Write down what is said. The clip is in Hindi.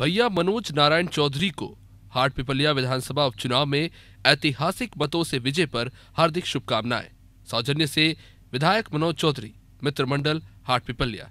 भैया मनोज नारायण चौधरी को हाट पिपलिया विधानसभा उपचुनाव में ऐतिहासिक मतों से विजय पर हार्दिक शुभकामनाएं सौजन्य से विधायक मनोज चौधरी मित्र मंडल हाट पिपलिया